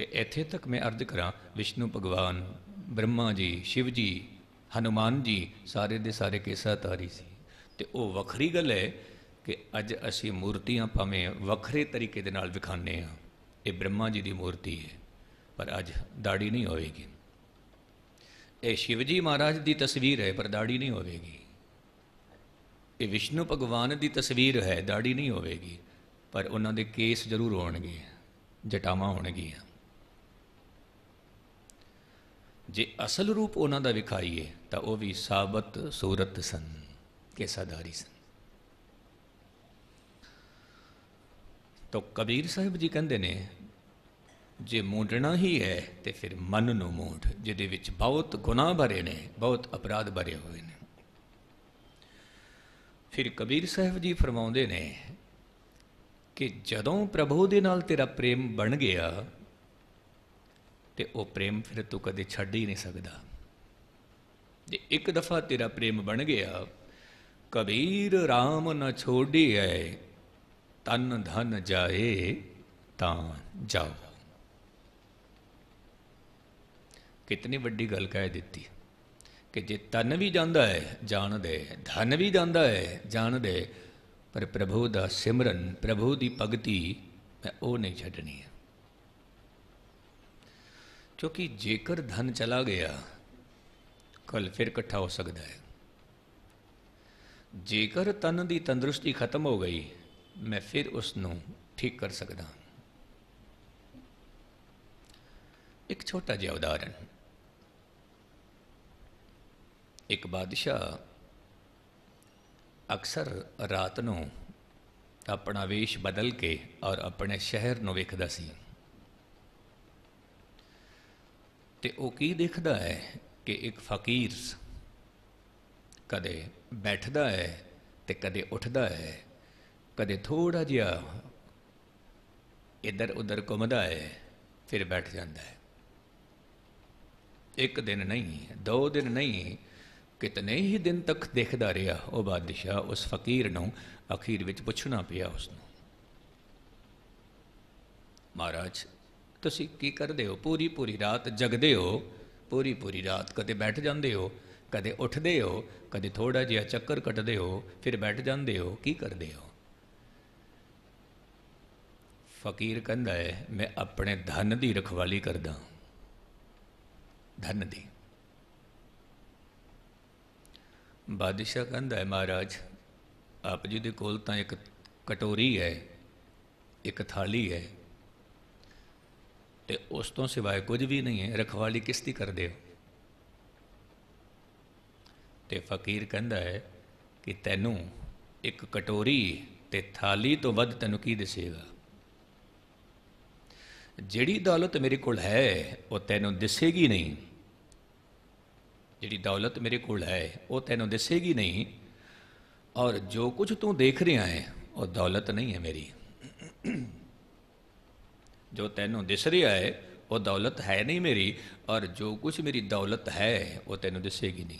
ਤੇ ਇੱਥੇ ਤੱਕ ਮੈਂ ਅਰਜ਼ ਕਰਾਂ ਵਿਸ਼ਨੂੰ ਭਗਵਾਨ ਬ੍ਰਹਮਾ ਜੀ ਸ਼ਿਵ ਜੀ ਹਨੂਮਾਨ ਜੀ ਸਾਰੇ ਦੇ ਸਾਰੇ ਕੇਸਾਤਾਰੀ ਸੀ ਤੇ ਉਹ ਵੱਖਰੀ ਗੱਲ ਹੈ ਕਿ ਅੱਜ ਅਸੀਂ ਮੂਰਤੀਆਂ ਭਾਵੇਂ ਵੱਖਰੇ ਤਰੀਕੇ ਦੇ ਨਾਲ ਵਿਖਾਣੇ ਆ ਇਹ ਬ੍ਰਹਮਾ ਜੀ ਦੀ ਮੂਰਤੀ ਹੈ ਪਰ ਅੱਜ ਦਾੜੀ ਨਹੀਂ ਹੋਵੇਗੀ ਇਹ ਸ਼ਿਵ ਜੀ ਮਹਾਰਾਜ ਦੀ ਤਸਵੀਰ ਹੈ ਪਰ ਦਾੜੀ ਨਹੀਂ ਹੋਵੇਗੀ ਇਹ ਵਿਸ਼ਨੂੰ ਭਗਵਾਨ ਦੀ ਤਸਵੀਰ ਹੈ ਦਾੜੀ ਨਹੀਂ ਹੋਵੇਗੀ ਪਰ ਉਹਨਾਂ ਦੇ ਕੇਸ ਜ਼ਰੂਰ ਹੋਣਗੇ ਜਟਾਵਾਂ ਹੋਣਗੀਆਂ ਜੇ ਅਸਲ ਰੂਪ ਉਹਨਾਂ ਦਾ ਵਿਖਾਈਏ ਤਾਂ ਉਹ ਵੀ ਸਾਬਤ ਸੂਰਤ ਸਨ ਕੇਸਾਦਾਰੀ ਸਨ ਤਾਂ ਕਬੀਰ ਸਾਹਿਬ ਜੀ ਕਹਿੰਦੇ ਨੇ ਜੇ ਮੋੜਨਾ ਹੀ ਹੈ ਤੇ ਫਿਰ ਮਨ ਨੂੰ ਮੋੜ ਜਿਹਦੇ ਵਿੱਚ ਬਹੁਤ ਗੁਨਾਹ ਭਰੇ ਨੇ ਬਹੁਤ ਅਪਰਾਧ ਭਰੇ ਹੋਏ ਨੇ ਫਿਰ ਕਬੀਰ ਸਾਹਿਬ ਜੀ ਫਰਮਾਉਂਦੇ ਨੇ ਕਿ ਜਦੋਂ ਪ੍ਰਭੂ ਦੇ ਨਾਲ ਤੇਰਾ ਪ੍ਰੇਮ ਬਣ ਗਿਆ ਤੇ ਉਹ ਪ੍ਰੇਮ ਫਿਰ ਤੂੰ ਕਦੇ ਛੱਡ ਹੀ ਨਹੀਂ ਸਕਦਾ ਜੇ ਇੱਕ ਦਫਾ ਤੇਰਾ ਪ੍ਰੇਮ ਬਣ ਗਿਆ ਕਬੀਰ RAM ਨਾ ਛੋੜੀ ਐ ਤਨ ਧਨ ਜਾਏ ਤਾਂ ਜਾਓ ਕਿਤਨੀ ਵੱਡੀ ਗੱਲ ਕਹਿ ਦਿੱਤੀ ਕਿ ਜੇ ਤਨ ਵੀ ਜਾਂਦਾ ਹੈ ਜਾਣਦੇ ਧਨ ਵੀ ਜਾਂਦਾ ਹੈ ਜਾਣਦੇ ਪਰ ਪ੍ਰਭੂ ਦਾ ਸਿਮਰਨ ਪ੍ਰਭੂ ਦੀ ਭਗਤੀ ਮੈਂ ਉਹ ਨਹੀਂ ਛੱਡਣੀ ਕਿਉਂਕਿ ਜੇਕਰ ਧਨ ਚਲਾ ਗਿਆ ਕੱਲ ਫਿਰ ਇਕੱਠਾ ਹੋ ਸਕਦਾ ਹੈ ਜੇਕਰ ਤਨ ਦੀ ਤੰਦਰੁਸਤੀ ਖਤਮ ਹੋ ਗਈ ਮੈਂ ਫਿਰ ਉਸ ਨੂੰ ਠੀਕ ਕਰ ਸਕਦਾ ਇੱਕ ਛੋਟਾ ਜਿਹਾ ਉਦਾਹਰਣ ਇੱਕ ਬਾਦਸ਼ਾਹ ਅਕਸਰ ਰਾਤ ਨੂੰ ਆਪਣਾ ਵੇਸ਼ ਬਦਲ ਕੇ ਔਰ ਆਪਣੇ ਸ਼ਹਿਰ ਨੂੰ ਵੇਖਦਾ ਸੀ ਤੇ ਉਹ ਕੀ ਦੇਖਦਾ ਹੈ ਕਿ ਇੱਕ ਫਕੀਰ ਕਦੇ ਬੈਠਦਾ ਹੈ ਤੇ ਕਦੇ ਉੱਠਦਾ ਹੈ ਕਦੇ ਥੋੜਾ ਜਿਹਾ ਇੱਧਰ ਉੱਧਰ ਘੁੰਮਦਾ ਹੈ ਫਿਰ ਬੈਠ ਜਾਂਦਾ ਹੈ ਇੱਕ ਦਿਨ ਨਹੀਂ ਦੋ ਦਿਨ ਨਹੀਂ ਕਿਤਨੇ ਹੀ ਦਿਨ ਤੱਕ ਦੇਖਦਾ ਰਿਹਾ ਉਹ ਬਾਦਸ਼ਾਹ ਉਸ ਫਕੀਰ ਨੂੰ ਅਖੀਰ ਵਿੱਚ ਪੁੱਛਣਾ ਪਿਆ ਉਸ ਨੂੰ ਮਹਾਰਾਜ ਤੁਸੀਂ ਕੀ ਕਰਦੇ ਹੋ ਪੂਰੀ ਪੂਰੀ ਰਾਤ ਜਗਦੇ ਹੋ ਪੂਰੀ ਪੂਰੀ ਰਾਤ ਕਦੇ ਬੈਠ ਜਾਂਦੇ ਹੋ ਕਦੇ ਉੱਠਦੇ ਹੋ ਕਦੇ ਥੋੜਾ ਜਿਹਾ ਚੱਕਰ ਕੱਟਦੇ ਹੋ ਫਿਰ ਬੈਠ ਜਾਂਦੇ ਹੋ ਕੀ ਕਰਦੇ ਹੋ ਫਕੀਰ ਕਹਿੰਦਾ ਹੈ ਮੈਂ ਆਪਣੇ ਧਨ ਦੀ ਰਖਵਾਲੀ ਕਰਦਾ ਧਨ ਦੀ ਬਾਦਸ਼ਾਹ ਕਹਿੰਦਾ ਹੈ ਮਹਾਰਾਜ ਆਪ ਜੀ ਦੇ ਕੋਲ ਤਾਂ ਇੱਕ ਕਟੋਰੀ ਹੈ ਇੱਕ ਥਾਲੀ ਹੈ ਤੇ ਉਸ ਤੋਂ ਸਿਵਾਏ ਕੁਝ ਵੀ ਨਹੀਂ ਹੈ ਰਖਵਾਲੀ ਕਿਸ ਦੀ ਕਰਦੇ ਹੋ ਤੇ ਫਕੀਰ ਕਹਿੰਦਾ ਹੈ ਕਿ ਤੈਨੂੰ ਇੱਕ ਕਟੋਰੀ ਤੇ ਥਾਲੀ ਤੋਂ ਵੱਧ ਤੈਨੂੰ ਕੀ ਦਿਸੇਗਾ ਜਿਹੜੀ ਦੌਲਤ ਮੇਰੇ ਕੋਲ ਹੈ ਉਹ ਤੈਨੂੰ ਦਿਸੇਗੀ ਨਹੀਂ ਜਿਹੜੀ ਦੌਲਤ ਮੇਰੇ ਕੋਲ ਹੈ ਉਹ ਤੈਨੂੰ ਦਿਸੇਗੀ ਨਹੀਂ ਔਰ ਜੋ ਕੁਝ ਤੂੰ ਦੇਖ ਰਿਹਾ ਹੈ ਉਹ ਦੌਲਤ ਨਹੀਂ ਹੈ ਮੇਰੀ ਜੋ ਤੈਨੂੰ ਦਿਸ ਰਿਹਾ ਹੈ ਉਹ ਦੌਲਤ ਹੈ ਨਹੀਂ ਮੇਰੀ ਔਰ ਜੋ ਕੁਝ ਮੇਰੀ ਦੌਲਤ ਹੈ ਉਹ ਤੈਨੂੰ ਦਿਸੇਗੀ ਨਹੀਂ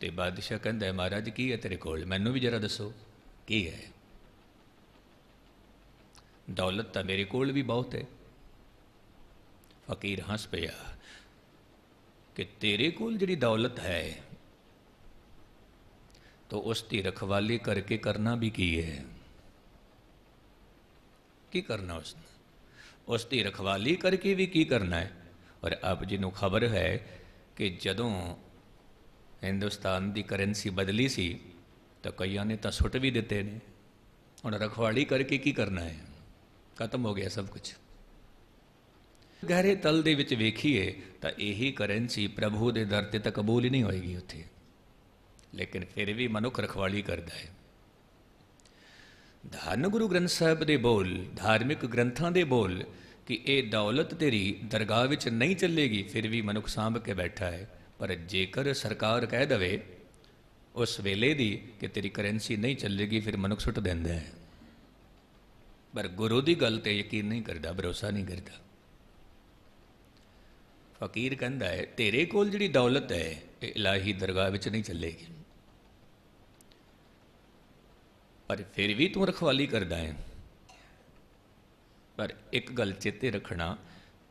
ਤੇ ਬਾਦਸ਼ਾਹ ਕਹਿੰਦਾ ਹੈ ਮਹਾਰਾਜ ਕੀ ਹੈ ਤੇਰੇ ਕੋਲ ਮੈਨੂੰ ਵੀ ਜਰਾ ਦੱਸੋ ਕੀ ਹੈ ਦੌਲਤ ਤਾਂ ਮੇਰੇ ਕੋਲ ਵੀ ਬਹੁਤ ਹੈ ਫਕੀਰ ਹੱਸ ਪਿਆ ਕਿ ਤੇਰੇ ਕੋਲ ਜਿਹੜੀ ਦੌਲਤ ਹੈ ਤੋ ਉਸ ਦੀ ਰਖਵਾਲੀ ਕਰਕੇ ਕਰਨਾ ਵੀ ਕੀ ਹੈ ਕੀ ਕਰਨਾ ਉਸ ਨੂੰ ਉਸ ਦੀ ਰਖਵਾਲੀ ਕਰਕੇ ਵੀ ਕੀ ਕਰਨਾ ਹੈ ਔਰ ਆਪ ਜੀ ਨੂੰ ਖਬਰ ਹੈ ਕਿ ਜਦੋਂ ਹਿੰਦੁਸਤਾਨ ਦੀ ਕਰੰਸੀ ਬਦਲੀ ਸੀ ਤਾਂ ਕਈਆਂ ਨੇ ਤਾਂ ਸੁੱਟ ਵੀ ਦਿੱਤੇ ਨੇ ਹੁਣ ਰਖਵਾਲੀ ਕਰਕੇ ਕੀ ਕਰਨਾ ਹੈ ਖਤਮ ਹੋ ਗਿਆ ਸਭ ਕੁਝ ਗਹਿਰੇ ਤਲ ਦੇ ਵਿੱਚ ਵੇਖੀਏ ਤਾਂ ਇਹੀ ਕਰੰਸੀ ਪ੍ਰਭੂ ਦੇ ਦਰ ਤੇ ਤਾਂ ਕਬੂਲ ਹੀ ਨਹੀਂ ਹੋਏਗੀ ਉੱਥੇ ਲੇਕਿਨ ਫਿਰ ਵੀ ਮਨੁੱਖ ਰਖਵਾਲੀ ਕਰਦਾ ਹੈ ਧੰਨ ਗੁਰੂ ਗ੍ਰੰਥ ਸਾਹਿਬ ਦੇ ਬੋਲ ਧਾਰਮਿਕ ਗ੍ਰੰਥਾਂ ਦੇ ਬੋਲ ਕਿ ਇਹ ਦੌਲਤ ਤੇਰੀ ਦਰਗਾਹ ਵਿੱਚ ਨਹੀਂ ਚੱਲੇਗੀ ਫਿਰ ਵੀ ਮਨੁੱਖ ਸਾਂਭ ਕੇ ਬੈਠਾ ਹੈ ਪਰ ਜੇਕਰ ਸਰਕਾਰ ਕਹਿ ਦਵੇ ਉਸ ਵੇਲੇ ਦੀ ਕਿ ਤੇਰੀ ਕਰੰਸੀ ਨਹੀਂ ਚੱਲੇਗੀ ਫਿਰ ਮਨੁੱਖ ਸੁੱਟ ਦਿੰਦਾ ਹੈ ਪਰ ਗੁਰੂ ਦੀ ਗੱਲ ਤੇ ਯਕੀਨ ਨਹੀਂ ਕਰਦਾ ਭਰੋਸਾ ਨਹੀਂ ਕਰਦਾ ਫਕੀਰ ਕਹਿੰਦਾ ਹੈ ਤੇਰੇ ਕੋਲ ਜਿਹੜੀ ਦੌਲਤ ਹੈ ਇਹ ਇਲਾਹੀ ਦਰਗਾਹ ਵਿੱਚ ਨਹੀਂ ਚੱਲੇਗੀ ਪਰ ਫਿਰ ਵੀ ਤੂੰ ਰਖਵਾਲੀ ਕਰਦਾ ਹੈ ਪਰ ਇੱਕ ਗੱਲ ਚੇਤੇ ਰੱਖਣਾ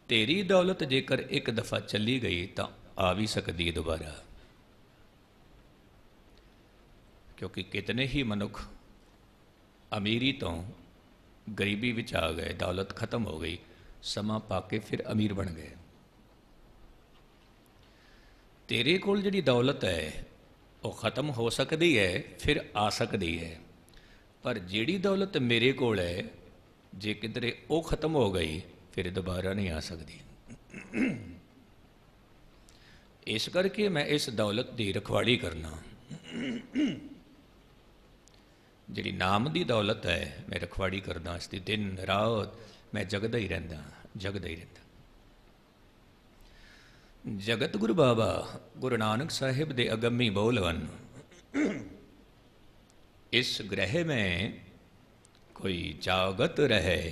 ਤੇਰੀ ਦੌਲਤ ਜੇਕਰ ਇੱਕ ਦਫਾ ਚੱਲੀ ਗਈ ਤਾਂ ਆ ਵੀ ਸਕਦੀ ਹੈ ਦੁਬਾਰਾ ਕਿਉਂਕਿ ਕਿਤਨੇ ਹੀ ਮਨੁੱਖ ਅਮੀਰੀ ਤੋਂ ਗਰੀਬੀ ਵਿੱਚ ਆ ਗਏ ਦੌਲਤ ਖਤਮ ਹੋ ਗਈ ਸਮਾਂ ਪਾ ਕੇ ਫਿਰ ਅਮੀਰ ਬਣ ਗਏ ਤੇਰੇ ਕੋਲ ਜਿਹੜੀ ਦੌਲਤ ਹੈ ਉਹ ਖਤਮ ਹੋ ਸਕਦੀ ਹੈ ਫਿਰ ਆ ਸਕਦੀ ਹੈ ਪਰ ਜਿਹੜੀ ਦੌਲਤ ਮੇਰੇ ਕੋਲ ਹੈ ਜੇ ਕਿਧਰੇ ਉਹ ਖਤਮ ਹੋ ਗਈ ਫਿਰ ਦੁਬਾਰਾ ਨਹੀਂ ਆ ਸਕਦੀ ਇਸ ਕਰਕੇ ਮੈਂ ਇਸ ਦੌਲਤ ਦੀ ਰਖਵਾਲੀ ਕਰਨਾ ਜਿਹੜੀ ਨਾਮ ਦੀ ਦੌਲਤ ਹੈ ਮੈਂ ਰਖਵਾਲੀ ਕਰਦਾ ਇਸ ਦੀ ਦਿਨ ਰਾਤ ਮੈਂ ਜਗਦਾ ਹੀ ਰਹਿੰਦਾ ਜਗਦਾ ਹੀ ਰਹਿੰਦਾ ਜਗਤ ਗੁਰੂ ਬਾਬਾ ਗੁਰੂ ਨਾਨਕ ਸਾਹਿਬ ਦੇ ਅਗੰਮੀ ਬੋਲ ਹਨ इस ग्रह में कोई जागत रहे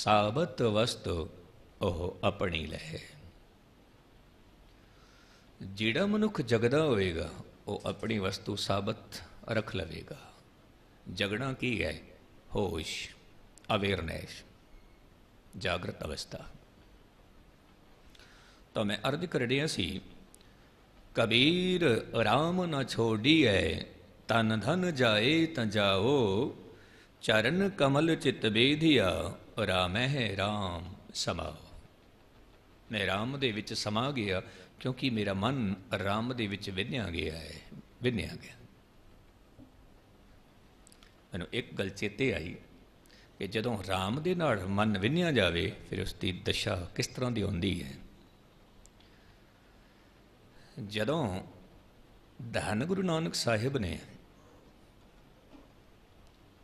साबत वस्तु ਉਹ ਆਪਣੀ ਲਹਿ ਜਿਹੜਾ ਮਨੁੱਖ ਜਗਦਾ ਹੋਵੇਗਾ ਉਹ ਆਪਣੀ ਵਸਤੂ ਸਾਬਤ ਰੱਖ ਲਵੇਗਾ ਜਗਣਾ ਕੀ ਹੈ ਹੋਸ਼ ਅਵੇਅਰਨੈਸ ਜਾਗਰਤ ਅਵਸਥਾ ਤਾਂ ਮੈਂ ਅਰਧ ਕਰ ਰਿਹਾ ਸੀ ਕਬੀਰ ਆਰਾਮ ਨਾ ਛੋੜੀ ਹੈ ਤਨ ਧਨ ਜਾਏ ਤਾਂ ਜਾਓ ਚਰਨ ਕਮਲ ਚਿਤ ਬੇਧਿਆ ਰਾਮਹਿ ਰਾਮ ਸਮਾਓ ਮੈਂ ਰਾਮ ਦੇ ਵਿੱਚ ਸਮਾ ਗਿਆ ਕਿਉਂਕਿ ਮੇਰਾ ਮਨ ਰਾਮ ਦੇ ਵਿੱਚ ਵਿੰਨਿਆ ਗਿਆ ਹੈ ਵਿੰਨਿਆ ਗਿਆ ਮੈਨੂੰ ਇੱਕ ਗੱਲ ਚੇਤੇ ਆਈ ਕਿ ਜਦੋਂ ਰਾਮ ਦੇ ਨਾਲ ਮਨ ਵਿੰਨਿਆ ਜਾਵੇ ਫਿਰ ਉਸ ਦੀ ਦਸ਼ਾ ਕਿਸ ਤਰ੍ਹਾਂ ਦੀ ਹੁੰਦੀ ਹੈ ਜਦੋਂ ਧੰਨ ਗੁਰੂ ਨਾਨਕ ਸਾਹਿਬ ਨੇ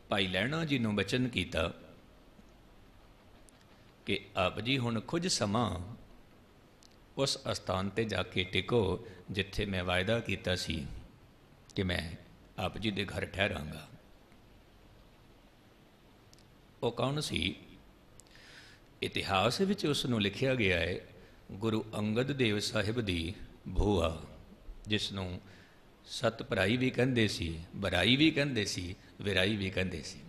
ਭਾਈ ਲੈਣਾ ਜੀ ਨੂੰ ਬਚਨ ਕੀਤਾ ਕਿ ਆਪ ਜੀ ਹੁਣ ਕੁਝ ਸਮਾਂ ਉਸ ਅਸਥਾਨ ਤੇ ਜਾ ਕੇ ਟਿਕੋ ਜਿੱਥੇ ਮੈਂ ਵਾਅਦਾ ਕੀਤਾ ਸੀ ਕਿ ਮੈਂ ਆਪ ਜੀ ਦੇ ਘਰ ਠਹਿਰਾਂਗਾ ਉਹ ਕੌਣ ਸੀ ਇਤਿਹਾਸ ਵਿੱਚ ਉਸ ਨੂੰ ਲਿਖਿਆ ਗਿਆ ਹੈ ਗੁਰੂ ਅੰਗਦ ਦੇਵ ਸਾਹਿਬ ਦੀ ਭੂਆ ਜਿਸ ਨੂੰ ਸਤ ਭਰਾਈ ਵੀ ਕਹਿੰਦੇ ਸੀ ਬਰਾਈ ਵੀ ਕਹਿੰਦੇ ਸੀ ਵਿਰਾਈ ਵੀ ਕਹਿੰਦੇ ਸੀ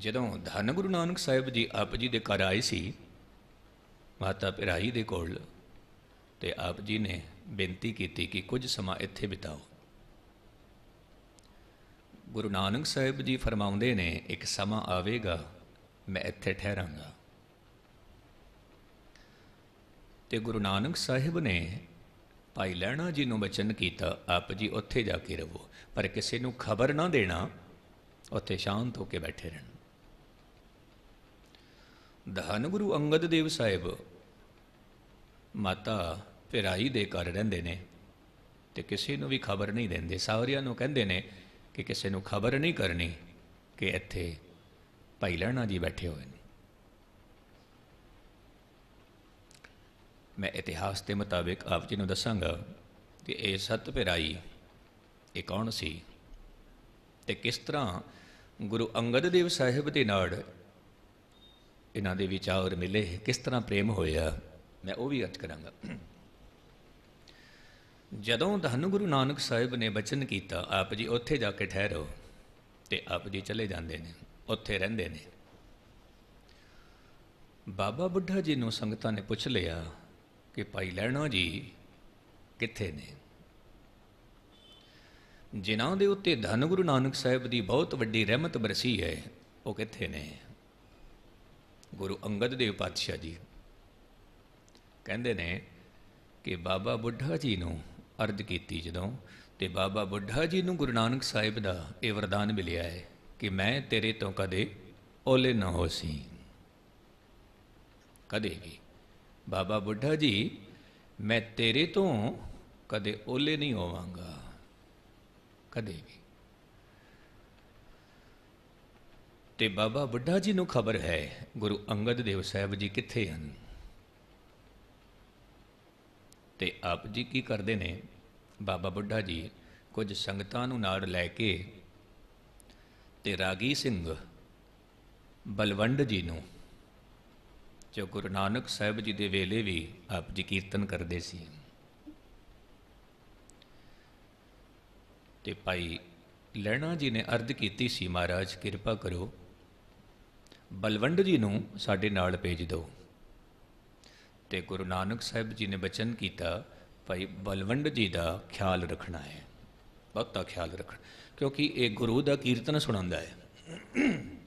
ਜਦੋਂ ਧੰਨ ਗੁਰੂ ਨਾਨਕ ਸਾਹਿਬ ਜੀ ਆਪ ਜੀ ਦੇ ਘਰ ਆਏ ਸੀ ਮਾਤਾ ਭਰਾਈ ਦੇ ਕੋਲ ਤੇ ਆਪ ਜੀ ਨੇ ਬੇਨਤੀ ਕੀਤੀ ਕਿ ਕੁਝ ਸਮਾਂ ਇੱਥੇ ਬਿਤਾਓ ਗੁਰੂ ਨਾਨਕ ਸਾਹਿਬ ਜੀ ਫਰਮਾਉਂਦੇ ਨੇ ਇੱਕ ਸਮਾਂ ਆਵੇਗਾ ਮੈਂ ਇੱਥੇ ਠਹਿਰਾਂਗਾ ਤੇ ਗੁਰੂ ਨਾਨਕ ਸਾਹਿਬ ਨੇ ਭਾਈ ਲੈਣਾ ਜੀ ਨੂੰ ਬਚਨ ਕੀਤਾ ਆਪ ਜੀ ਉੱਥੇ ਜਾ ਕੇ ਰਹੋ ਪਰ ਕਿਸੇ ਨੂੰ ਖਬਰ ਨਾ ਦੇਣਾ ਉੱਥੇ ਸ਼ਾਂਤ ਹੋ ਕੇ ਬੈਠੇ ਰਹਿਣ ਧੰਨ ਗੁਰੂ ਅੰਗਦ ਦੇਵ ਸਾਹਿਬ ਮਾਤਾ ਪਿਰਾਈ ਦੇ ਘਰ ਰਹਿੰਦੇ ਨੇ ਤੇ ਕਿਸੇ ਨੂੰ ਵੀ ਖਬਰ ਨਹੀਂ ਦਿੰਦੇ ਸਾਰਿਆਂ ਨੂੰ ਕਹਿੰਦੇ ਨੇ ਕਿ ਕਿਸੇ ਨੂੰ ਖਬਰ ਨਹੀਂ ਕਰਨੀ ਕਿ ਇੱਥੇ ਭਾਈ ਲੈਣਾ ਜੀ ਬੈਠੇ ਹੋਏ ਨੇ ਮੈਂ ਇਤਿਹਾਸ ਦੇ ਮੁਤਾਬਿਕ ਆਪ ਜੀ ਨੂੰ ਦੱਸਾਂਗਾ ਕਿ ਇਹ ਸਤ ਪਿਰਾਈ ਇਹ ਕੌਣ ਸੀ ਤੇ ਕਿਸ ਤਰ੍ਹਾਂ ਗੁਰੂ ਅੰਗਦ ਦੇਵ ਸਾਹਿਬ ਦੇ ਨਾਲ ਇਹਨਾਂ ਦੇ ਵਿਚਾਰ ਮਿਲੇ ਕਿਸ ਤਰ੍ਹਾਂ ਪ੍ਰੇਮ ਹੋਇਆ ਮੈਂ ਉਹ ਵੀ ਅਰਥ ਕਰਾਂਗਾ ਜਦੋਂ ਧੰਨ ਗੁਰੂ ਨਾਨਕ ਸਾਹਿਬ ਨੇ ਬਚਨ ਕੀਤਾ ਆਪ ਜੀ ਉੱਥੇ ਜਾ ਕੇ ਠਹਿਰੋ ਤੇ ਆਪ ਜੀ ਚਲੇ ਜਾਂਦੇ ਨੇ ਉੱਥੇ ਰਹਿੰਦੇ ਨੇ ਬਾਬਾ ਬੁੱਢਾ ਜੀ ਨੂੰ ਸੰਗਤਾਂ ਨੇ ਪੁੱਛ ਲਿਆ ਕਿ ਭਾਈ ਲੈਣਾ ਜੀ ਕਿੱਥੇ ਨੇ ਜਿਨ੍ਹਾਂ ਦੇ ਉੱਤੇ ਧੰਨ ਗੁਰੂ ਨਾਨਕ ਸਾਹਿਬ ਦੀ ਬਹੁਤ ਵੱਡੀ ਰਹਿਮਤ ਬਰਸੀ ਹੈ ਉਹ ਕਿੱਥੇ ਨੇ ਗੁਰੂ ਅੰਗਦ ਦੇਵ ਪਾਤਸ਼ਾਹ ਜੀ ਕਹਿੰਦੇ ਨੇ ਕਿ ਬਾਬਾ ਬੁੱਢਾ ਜੀ ਨੂੰ ਅਰਜ਼ ਕੀਤੀ ਜਦੋਂ ਤੇ ਬਾਬਾ ਬੁੱਢਾ ਜੀ ਨੂੰ ਗੁਰੂ ਨਾਨਕ ਸਾਹਿਬ ਦਾ ਇਹ ਵਰਦਾਨ ਮਿਲਿਆ ਹੈ ਕਿ ਮੈਂ ਤੇਰੇ ਤੋਂ ਕਦੇ ਓਲੇ ਨਾ ਹੋਸੀ ਕਦੇ ਵੀ ਬਾਬਾ ਬੁੱਢਾ ਜੀ ਮੈਂ ਤੇਰੇ ਤੋਂ ਕਦੇ ਓਲੇ ਨਹੀਂ ਹੋਵਾਂਗਾ ਕਦੇ ਵੀ ਤੇ ਬਾਬਾ ਬੁੱਢਾ ਜੀ ਨੂੰ ਖਬਰ ਹੈ ਗੁਰੂ ਅੰਗਦ ਦੇਵ ਸਾਹਿਬ ਜੀ ਕਿੱਥੇ ਹਨ ਤੇ ਆਪ ਜੀ ਕੀ ਕਰਦੇ ਨੇ ਬਾਬਾ ਬੁੱਢਾ ਜੀ ਕੁਝ ਸੰਗਤਾਂ ਨੂੰ ਨਾਲ ਲੈ ਕੇ ਤੇ ਰਾਗੀ ਸਿੰਘ ਬਲਵੰਡ ਜੀ ਨੂੰ ਜੋ ਗੁਰੂ ਨਾਨਕ ਸਾਹਿਬ ਜੀ ਦੇ ਵੇਲੇ ਵੀ ਆਪ ਜੀ ਕੀਰਤਨ ਕਰਦੇ ਸੀ ਤੇ ਭਾਈ ਲੈਣਾ ਜੀ ਨੇ ਅਰਜ਼ ਕੀਤੀ ਸੀ ਮਹਾਰਾਜ ਕਿਰਪਾ ਕਰੋ ਬਲਵੰਡ ਜੀ ਨੂੰ ਸਾਡੇ ਨਾਲ ਭੇਜ ਦਿਓ ਤੇ ਗੁਰੂ ਨਾਨਕ ਸਾਹਿਬ ਜੀ ਨੇ ਬਚਨ ਕੀਤਾ ਭਾਈ ਬਲਵੰਡ ਜੀ ਦਾ ਖਿਆਲ ਰੱਖਣਾ ਹੈ ਬਹੁਤਾ ਖਿਆਲ ਰੱਖਣਾ ਕਿਉਂਕਿ ਇਹ ਗੁਰੂ ਦਾ ਕੀਰਤਨ ਸੁਣਾਉਂਦਾ ਹੈ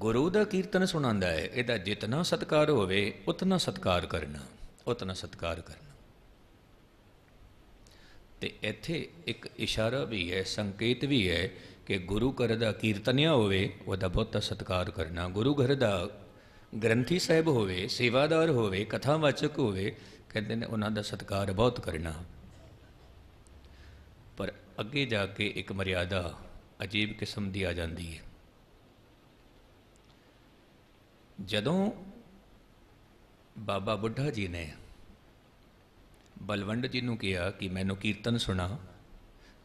ਗੁਰੂ ਦਾ ਕੀਰਤਨ ਸੁਣਾਉਂਦਾ ਹੈ ਇਹਦਾ ਜਿਤਨਾ ਸਤਕਾਰ ਹੋਵੇ ਉਤਨਾ ਸਤਕਾਰ ਕਰਨਾ ਉਤਨਾ ਸਤਕਾਰ ਕਰਨਾ ਤੇ ਇੱਥੇ ਇੱਕ ਇਸ਼ਾਰਾ ਵੀ ਹੈ ਸੰਕੇਤ ਵੀ ਹੈ ਕਿ ਗੁਰੂ ਘਰ ਦਾ ਕੀਰਤਨਿਆ ਹੋਵੇ ਉਹਦਾ ਬਹੁਤਾ ਸਤਕਾਰ ਕਰਨਾ ਗੁਰੂ ਘਰ ਦਾ ਗ੍ਰੰਥੀ ਸਾਹਿਬ ਹੋਵੇ ਸੇਵਾਦਾਰ ਹੋਵੇ ਕਥਾਵਾਚਕ ਹੋਵੇ ਕਹਿੰਦੇ ਨੇ ਉਹਨਾਂ ਦਾ ਸਤਕਾਰ ਬਹੁਤ ਕਰਨਾ ਪਰ ਅੱਗੇ ਜਾ ਕੇ ਇੱਕ ਮਰਿਆਦਾ ਅਜੀਬ ਕਿਸਮ ਦੀ ਆ ਜਾਂਦੀ ਹੈ ਜਦੋਂ ਬਾਬਾ ਬੁੱਢਾ ਜੀ ਨੇ ਬਲਵੰਡ ਜੀ ਨੂੰ ਕਿਹਾ ਕਿ ਮੈਨੂੰ ਕੀਰਤਨ ਸੁਣਾ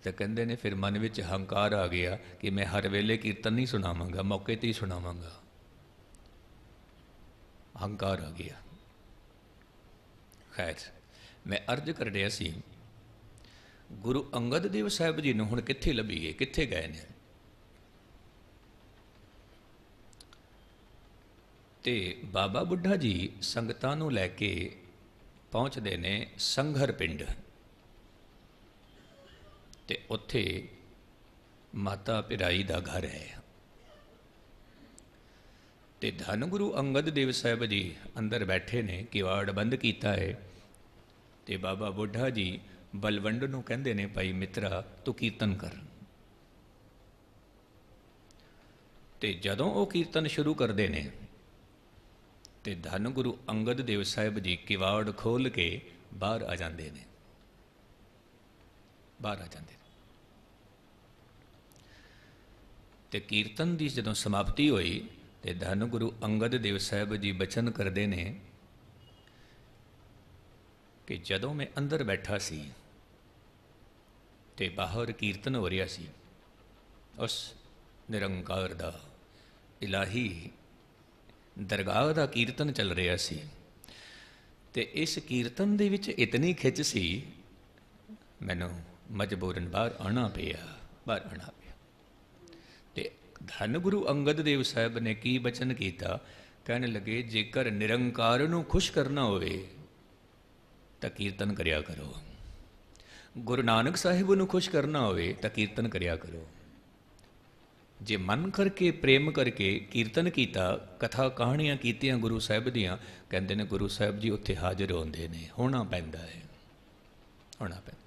ਤਾਂ ਕਹਿੰਦੇ ਨੇ ਫਿਰ ਮਨ ਵਿੱਚ ਹੰਕਾਰ ਆ ਗਿਆ ਕਿ ਮੈਂ ਹਰ ਵੇਲੇ ਕੀਰਤਨ ਨਹੀਂ ਸੁਣਾਵਾਂਗਾ ਮੌਕੇ ਤੇ ਹੀ ਸੁਣਾਵਾਂਗਾ ਹੰਕਾਰ ਆ ਗਿਆ ਖੈਰ ਮੈਂ ਅਰਜ ਕਰ ਰਿਹਾ ਸੀ ਗੁਰੂ ਅੰਗਦ ਦੇਵ ਸਾਹਿਬ ਜੀ ਨੂੰ ਹੁਣ ਕਿੱਥੇ ਲੱਭੀਏ ਕਿੱਥੇ ਗਏ ਨੇ ਤੇ ਬਾਬਾ ਬੁੱਢਾ ਜੀ ਸੰਗਤਾਂ ਨੂੰ ਲੈ ਕੇ ਪਹੁੰਚਦੇ ਨੇ ਸੰਘਰ ਪਿੰਡ ਤੇ ਉੱਥੇ ਮਾਤਾ ਪਿਰਾਈ ਦਾ ਘਰ ਹੈ ਤੇ ਧੰਨ ਗੁਰੂ ਅੰਗਦ ਦੇਵ ਸਾਹਿਬ ਜੀ ਅੰਦਰ ਬੈਠੇ ਨੇ ਕਿਵਾੜ ਬੰਦ ਕੀਤਾ ਹੈ ਤੇ ਬਾਬਾ ਬੁੱਢਾ ਜੀ ਬਲਵੰਡ ਨੂੰ ਕਹਿੰਦੇ ਨੇ ਭਾਈ ਮਿੱਤਰਾ ਤੂੰ ਕੀਰਤਨ ਕਰ ਤੇ ਜਦੋਂ ਉਹ ਕੀਰਤਨ ਸ਼ੁਰੂ ਕਰਦੇ ਨੇ ਤੇ ਧੰਨ ਗੁਰੂ ਅੰਗਦ ਦੇਵ ਸਾਹਿਬ ਜੀ ਕਿਵਾੜ ਖੋਲ ਕੇ ਬਾਹਰ ਆ ਜਾਂਦੇ ਨੇ ਬਾਹਰ ਆ ਜਾਂਦੇ ਨੇ ਤੇ ਕੀਰਤਨ ਦੀ ਜਦੋਂ ਸਮਾਪਤੀ ਹੋਈ ਤੇ ਧੰਨ ਗੁਰੂ ਅੰਗਦ ਦੇਵ ਸਾਹਿਬ ਜੀ ਬਚਨ ਕਰਦੇ ਨੇ ਕਿ ਜਦੋਂ ਮੈਂ ਅੰਦਰ ਬੈਠਾ ਸੀ ਤੇ ਬਾਹਰ ਕੀਰਤਨ ਹੋ ਰਿਹਾ ਸੀ ਉਸ ਨਿਰੰਕਾਰ ਦਾ ਇਲਾਹੀ ਦਰਗਾਹ ਦਾ ਕੀਰਤਨ ਚੱਲ ਰਿਹਾ ਸੀ ਤੇ ਇਸ ਕੀਰਤਨ ਦੇ ਵਿੱਚ ਇਤਨੀ ਖਿੱਚ ਸੀ ਮੈਨੂੰ ਮਜਬੂਰਨ ਬਾਹਰ ਆਣਾ ਪਿਆ ਬਾਹਰ ਆਣਾ ਪਿਆ ਤੇ ਧੰਨ ਗੁਰੂ ਅੰਗਦ ਦੇਵ ਸਾਹਿਬ ਨੇ ਕੀ ਬਚਨ ਕੀਤਾ ਕਹਿਣ ਲੱਗੇ ਜੇਕਰ ਨਿਰੰਕਾਰ ਨੂੰ ਖੁਸ਼ ਕਰਨਾ ਹੋਵੇ ਤਾਂ ਕੀਰਤਨ ਕਰਿਆ ਕਰੋ ਗੁਰੂ ਨਾਨਕ ਸਾਹਿਬ ਨੂੰ ਖੁਸ਼ ਕਰਨਾ ਹੋਵੇ ਤਾਂ ਕੀਰਤਨ ਕਰਿਆ ਕਰੋ ਜੇ ਮਨ ਕਰਕੇ ਪ੍ਰੇਮ ਕਰਕੇ ਕੀਰਤਨ ਕੀਤਾ ਕਥਾ ਕਹਾਣੀਆਂ ਕੀਤੀਆਂ ਗੁਰੂ ਸਾਹਿਬ ਦੀਆਂ ਕਹਿੰਦੇ ਨੇ ਗੁਰੂ ਸਾਹਿਬ ਜੀ ਉੱਥੇ ਹਾਜ਼ਰ ਹੁੰਦੇ ਨੇ ਹੋਣਾ ਪੈਂਦਾ ਹੈ ਹੋਣਾ ਪੈਂਦਾ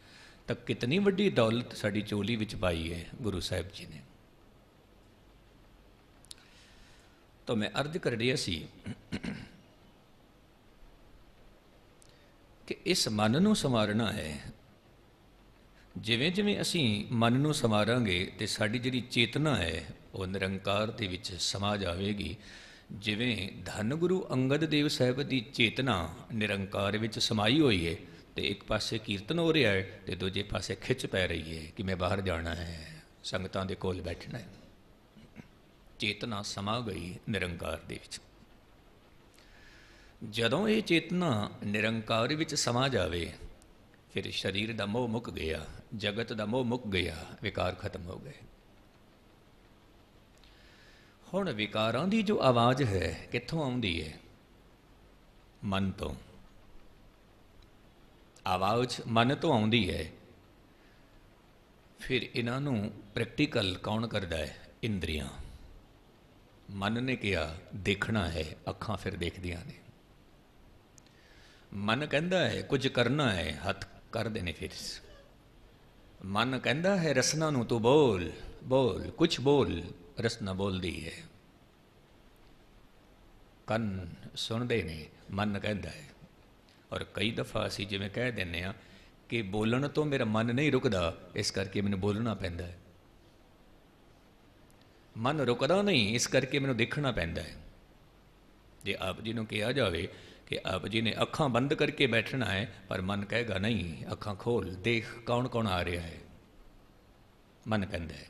ਤਾਂ ਕਿਤਨੀ ਵੱਡੀ ਦੌਲਤ ਸਾਡੀ ਚੋਲੀ ਵਿੱਚ ਪਾਈ ਹੈ ਗੁਰੂ ਸਾਹਿਬ ਜੀ ਨੇ ਤਾਂ ਮੈਂ ਅਰਜ਼ ਕਰ ਰਿਹਾ ਸੀ ਕਿ ਇਸ ਮਨ ਨੂੰ ਸਮਾਰਨਾ ਹੈ ਜਿਵੇਂ ਜਿਵੇਂ ਅਸੀਂ ਮਨ ਨੂੰ ਸਮਾਰਾਂਗੇ ਤੇ ਸਾਡੀ ਜਿਹੜੀ ਚੇਤਨਾ ਹੈ ਉਹ ਨਿਰੰਕਾਰ ਦੇ ਵਿੱਚ ਸਮਾ ਜਾਵੇਗੀ ਜਿਵੇਂ ਧੰਨ ਗੁਰੂ ਅੰਗਦ ਦੇਵ ਸਾਹਿਬ ਦੀ ਚੇਤਨਾ ਨਿਰੰਕਾਰ ਵਿੱਚ ਸਮਾਈ ਹੋਈ ਹੈ ਤੇ ਇੱਕ ਪਾਸੇ ਕੀਰਤਨ ਹੋ ਰਿਹਾ ਹੈ ਤੇ ਦੂਜੇ ਪਾਸੇ ਖਿੱਚ ਪੈ ਰਹੀ ਹੈ ਕਿ ਮੈਂ ਬਾਹਰ ਜਾਣਾ ਹੈ ਸੰਗਤਾਂ ਦੇ ਕੋਲ ਬੈਠਣਾ ਹੈ ਚੇਤਨਾ ਸਮਾ ਗਈ ਨਿਰੰਕਾਰ ਦੇ ਵਿੱਚ ਜਦੋਂ ਇਹ ਚੇਤਨਾ ਨਿਰੰਕਾਰ ਵਿੱਚ ਸਮਾ ਜਾਵੇ ਫਿਰ ਸਰੀਰ ਦਾ ਮੋਹ ਮੁੱਕ ਗਿਆ ਜਗਤ ਦਾ ਮੋਹ ਮੁੱਕ ਗਿਆ ਵਿਕਾਰ ਖਤਮ ਹੋ ਗਏ ਹੁਣ ਵਿਕਾਰਾਂ ਦੀ ਜੋ ਆਵਾਜ਼ ਹੈ ਕਿੱਥੋਂ ਆਉਂਦੀ ਹੈ ਮਨ ਤੋਂ ਆਵਾਜ਼ ਮਨ ਤੋਂ ਆਉਂਦੀ ਹੈ ਫਿਰ ਇਹਨਾਂ ਨੂੰ ਪ੍ਰੈਕਟੀਕਲ ਕੌਣ ਕਰਦਾ ਹੈ ਇੰਦਰੀਆਂ ਮਨ ਨੇ ਕਿਹਾ ਦੇਖਣਾ ਹੈ ਅੱਖਾਂ ਫਿਰ ਦੇਖਦੀਆਂ ਨੇ ਮਨ ਕਹਿੰਦਾ ਹੈ ਕੁਝ ਕਰਨਾ ਹੈ ਹੱਥ ਕਰਦੇ ਨੇ ਫਿਰ ਮਨ ਕਹਿੰਦਾ ਹੈ ਰਸਨਾ ਨੂੰ ਤੂੰ ਬੋਲ ਬੋਲ ਕੁਝ ਬੋਲ ਰਸਨਾ ਬੋਲਦੀ ਹੈ ਕੰਨ ਸੁਣਦੇ ਨੇ ਮਨ ਕਹਿੰਦਾ ਹੈ ਔਰ ਕਈ ਦਫਾ ਅਸੀਂ ਜਿਵੇਂ ਕਹਿ ਦਿੰਨੇ ਆ ਕਿ ਬੋਲਣ ਤੋਂ ਮੇਰਾ ਮਨ ਨਹੀਂ ਰੁਕਦਾ ਇਸ ਕਰਕੇ ਮੈਨੂੰ ਬੋਲਣਾ ਪੈਂਦਾ ਹੈ ਮਨ ਰੁਕਦਾ ਨਹੀਂ ਇਸ ਕਰਕੇ ਮੈਨੂੰ ਦੇਖਣਾ ਪੈਂਦਾ ਹੈ ਜੇ ਆਪ ਜੀ ਨੂੰ ਕਿਹਾ ਜਾਵੇ ਕਿ ਆਪ ਜੀ ਨੇ ਅੱਖਾਂ ਬੰਦ ਕਰਕੇ ਬੈਠਣਾ ਹੈ ਪਰ ਮਨ ਕਹੇਗਾ ਨਹੀਂ ਅੱਖਾਂ ਖੋਲ ਦੇਖ ਕੌਣ ਕੌਣ ਆ ਰਿਹਾ ਹੈ ਮਨ ਕਹਿੰਦਾ ਹੈ